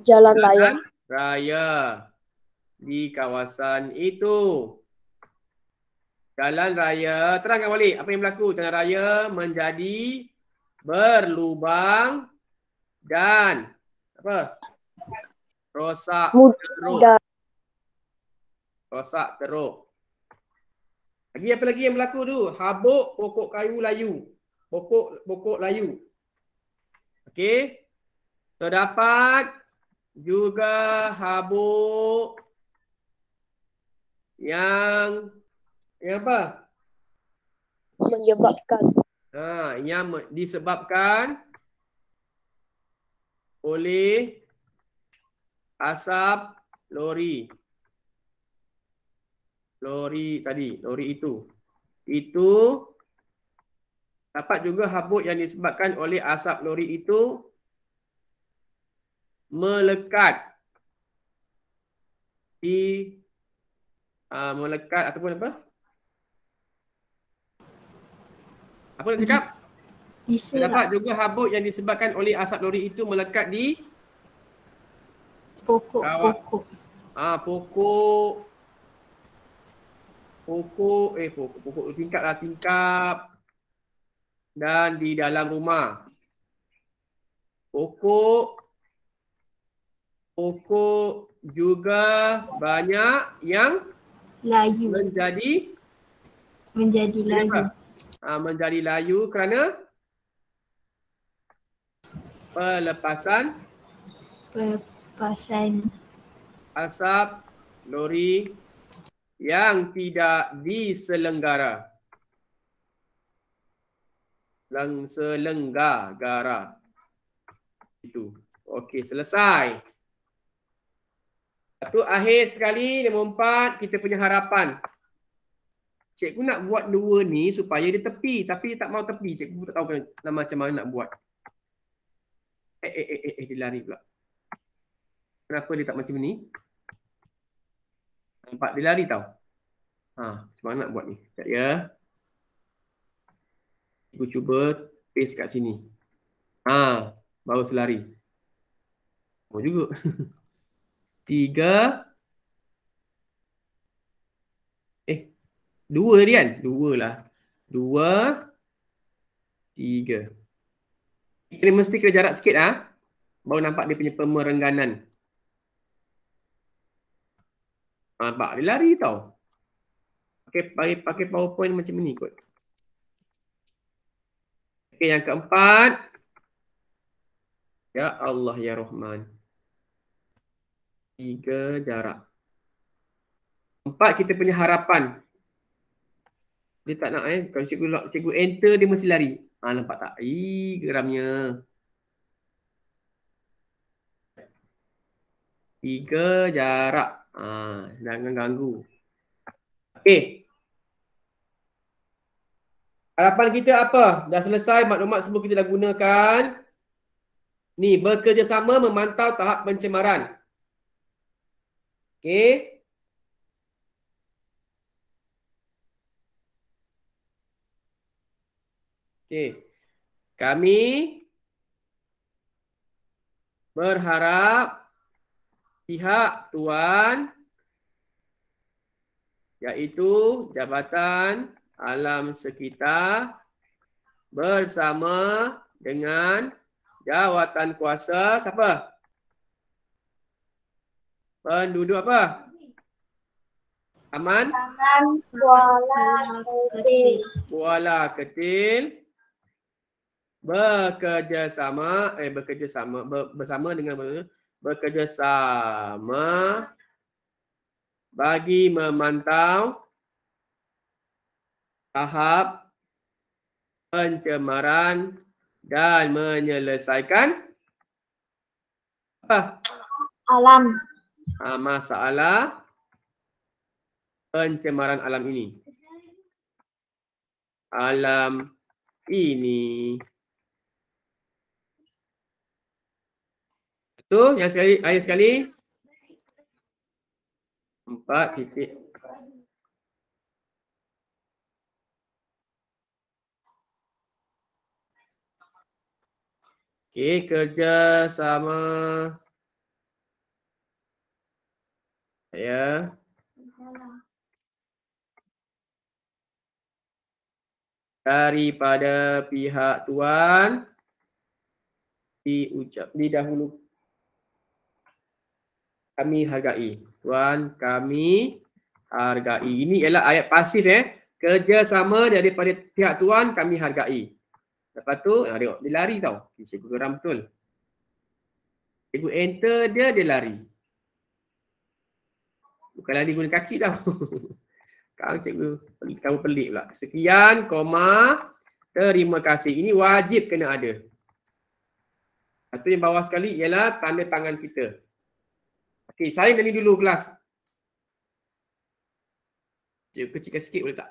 jalan, jalan raya di kawasan itu. Jalan raya, terangkan balik apa yang berlaku. Jalan raya menjadi berlubang dan apa? Rosak teruk. Rosak teruk. Lagi apa lagi yang berlaku tu? Habuk pokok kayu layu pokok pokok layu. Okey. Terdapat juga habuk yang yang apa? Menyebabkan. Ha, yang disebabkan oleh asap lori. Lori tadi, lori itu. Itu Dapat juga habuk yang disebabkan oleh asap lori itu melekat di uh, ah, melekat ataupun apa? Apa nak cakap? Dapat lah. juga habuk yang disebabkan oleh asap lori itu melekat di pokok kawat. pokok. Ah pokok pokok eh pokok pokok tingkap lah tingkap dan di dalam rumah. Pokok pokok juga banyak yang layu. Menjadi menjadi layu. Ha, menjadi layu kerana pelepasan pelepasan asap lori yang tidak diselenggara. Leng selengga gara. Itu. Okey, selesai. Satu akhir sekali, nombor empat, kita punya harapan. Cikgu nak buat dua ni supaya dia tepi. Tapi tak mau tepi. Cikgu tak tahu nama macam mana nak buat. Eh, eh, eh, eh, eh, dia lari pula. Kenapa dia tak macam ni? Nampak dia lari tau. Ha, macam mana nak buat ni? Sekejap ya. Cuba cuba paste kat sini. Ha, baru selari. Mau juga. Tiga. Eh, dua tadi kan? Dua lah. Dua. Tiga. Ini mesti kena jarak sikit lah. Ha? Baru nampak dia punya pemerengganan. Ha, nampak dia lari tau. Pakai, pakai, pakai powerpoint macam ni kot. Okay, yang keempat. Ya Allah Ya Rahman. Tiga jarak. Empat, kita punya harapan. Dia tak nak eh. Kalau cikgu, cikgu enter, dia mesti lari. Ah nampak tak? Ih, geramnya. Tiga jarak. ah jangan ganggu. Okay. Harapan kita apa? Dah selesai maklumat semua kita dah gunakan. Ni bekerjasama memantau tahap pencemaran. Okay. Okay. Kami berharap pihak tuan iaitu jabatan alam sekitar bersama dengan jawatan kuasa siapa? Penduduk apa? Aman? Kuala Ketil. Kuala Ketil bekerjasama eh bekerjasama ber, bersama dengan bekerjasama bagi memantau tahap pencemaran dan menyelesaikan apa? Alam. Ha, masalah pencemaran alam ini. Alam ini. Tu yang sekali, ayat sekali. Empat titik Okay, kerja sama saya. daripada pihak tuan diucap di dahulu kami hargai tuan kami hargai ini ialah ayat pasif eh kerjasama daripada pihak tuan kami hargai Lepas tu, ha, tengok, dia lari tau. Cikgu geram betul. Cikgu enter dia, dia lari. Bukan lari guna kaki tau. Kang cikgu, kamu pelik pula. Sekian, koma, terima kasih. Ini wajib kena ada. Satu yang bawah sekali ialah tanda tangan kita. Okey, saya dari dulu kelas. Cikgu kecilkan sikit boleh tak?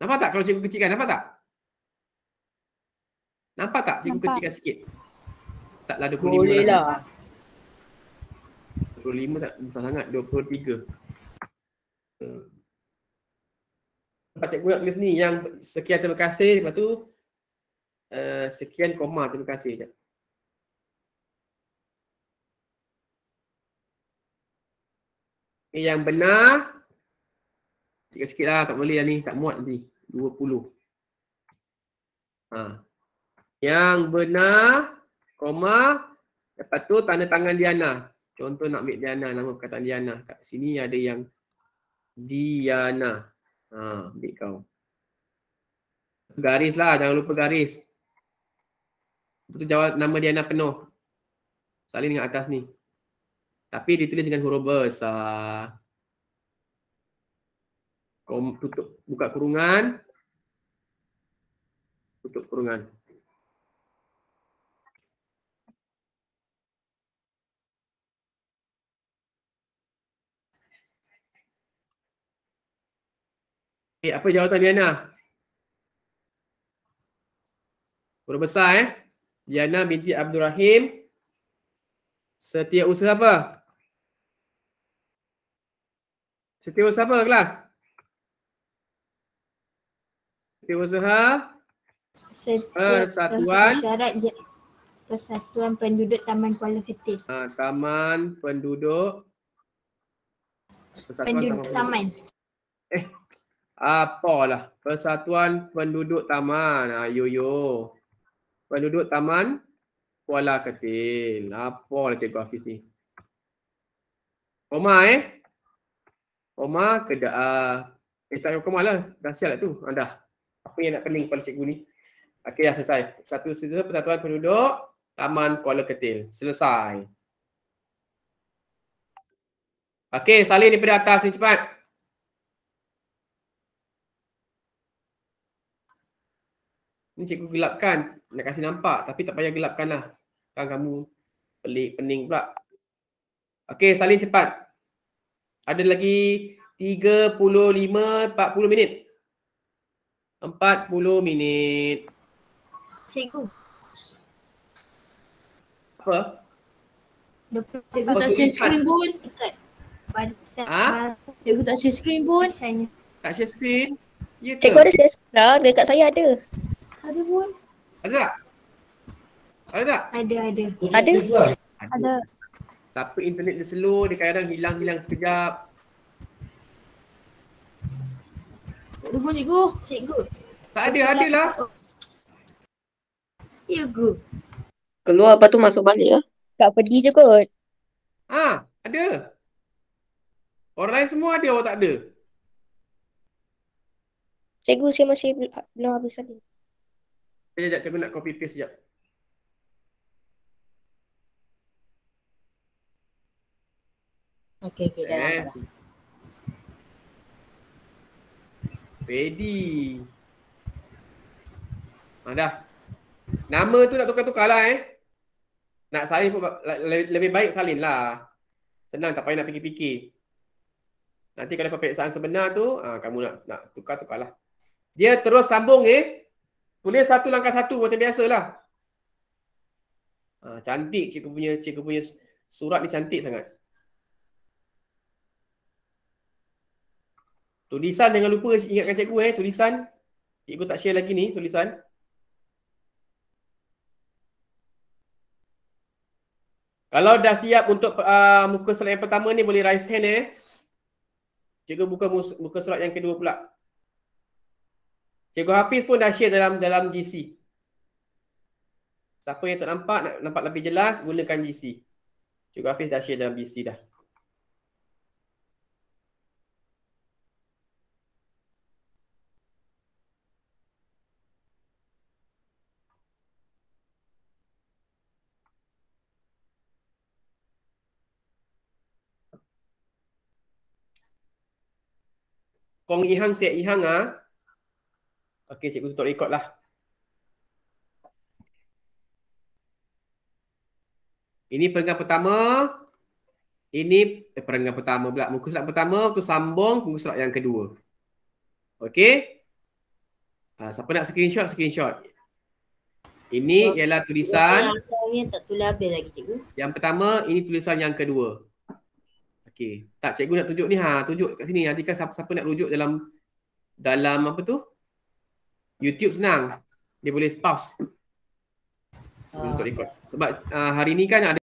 Nampak tak kalau cikgu kecilkan? Nampak tak? Nampak tak cikgu kecilkan sikit? Taklah 25 Boleh lagi. lah. 25 lah. tak besar sangat, 23. Lepas cikgu nak tulis ni yang sekian terima kasih lepas tu uh, sekian koma terima kasih sekejap. Ni yang benar sikit-sikit lah tak boleh lah ni tak muat nanti 20. Ha. Yang benar, koma, lepas tu tanda tangan Diana. Contoh nak ambil Diana, nama perkataan Diana. Kat sini ada yang Diana. Ha, ambil kau. Garis lah, jangan lupa garis. Lepas tu jawab nama Diana penuh. Salin dengan atas ni. Tapi ditulis dengan huruf besar. Kau tutup, buka kurungan. Tutup kurungan. Okay, eh, apa jawatan Diana? Guru besar eh. Diana binti Abdul Rahim. Setiap usaha apa? Setiausaha apa kelas? Setiap usaha? Persatuan eh, Persatuan Penduduk Taman Kuala Ketir ha, Taman Penduduk Persatuan Penduduk Taman, Taman. Eh apalah persatuan penduduk taman ha, yo penduduk taman Kuala Ketil apalah cikgu Hafiz ni Omar eh Omar kena uh, eh tak payah Omar lah dah siap lah tu anda ah, apa yang nak pening kepada cikgu ni Okey dah selesai. Satu sisa persatuan penduduk Taman Kuala Ketil. Selesai. Okey, salin daripada atas ni cepat. ni cikgu gelapkan nak kasi nampak tapi tak payah gelapkan lah kan kamu pelik pening pula Okay, salin cepat ada lagi 35 40 minit 40 minit cikgu apa Cikgu ha? tak share screen pun. Ha? Cikgu tak share screen pun. Saya. Tak share screen? Ya ke? Cikgu ada share screen lah. Dekat saya ada. Ada pun. Ada tak? Ada tak? Ada, ada. Ada. Ada. ada. Siapa internet dia slow, dia kadang hilang-hilang sekejap. Ada pun cikgu. Cikgu. Tak ada, ada lah. Ya, cikgu. Keluar apa tu masuk balik ya? Tak pergi je kot. Ha, ada. Orang semua ada, awak tak ada. Cikgu, saya masih belum habis lagi. Sekejap, sekejap. Aku nak copy paste sekejap. Okay, okay. Dah nampak eh. Ready. Ha, dah. Nama tu nak tukar-tukar lah eh. Nak salin pun lebih baik salin lah. Senang tak payah nak fikir-fikir. Nanti kalau peperiksaan sebenar tu, ha, kamu nak nak tukar-tukar lah. Dia terus sambung eh. Tulis satu langkah satu macam biasalah. Ha, cantik cikgu punya cikgu punya surat ni cantik sangat. Tulisan jangan lupa ingatkan cikgu eh tulisan. Cikgu tak share lagi ni tulisan. Kalau dah siap untuk uh, muka surat yang pertama ni boleh raise hand eh. Cikgu buka muka surat yang kedua pula. Cikgu Hafiz pun dah share dalam dalam GC. Siapa yang tak nampak, nak nampak lebih jelas, gunakan GC. Cikgu Hafiz dah share dalam GC dah. Kong Ihang Siak Ihang ah. Okey, cikgu tutup rekod lah. Ini perenggan pertama. Ini eh, perenggan pertama pula. Muka surat pertama tu sambung muka surat yang kedua. Okey. Uh, siapa nak screenshot, screenshot. Ini oh, ialah tulisan. Ini tak tulis habis lagi cikgu. Yang pertama, ini tulisan yang kedua. Okey. Tak cikgu nak tunjuk ni ha, tunjuk kat sini. Nanti kan siapa, siapa nak rujuk dalam dalam apa tu? YouTube senang. Dia boleh pause. Ah. Untuk record. Sebab uh, hari ni kan ada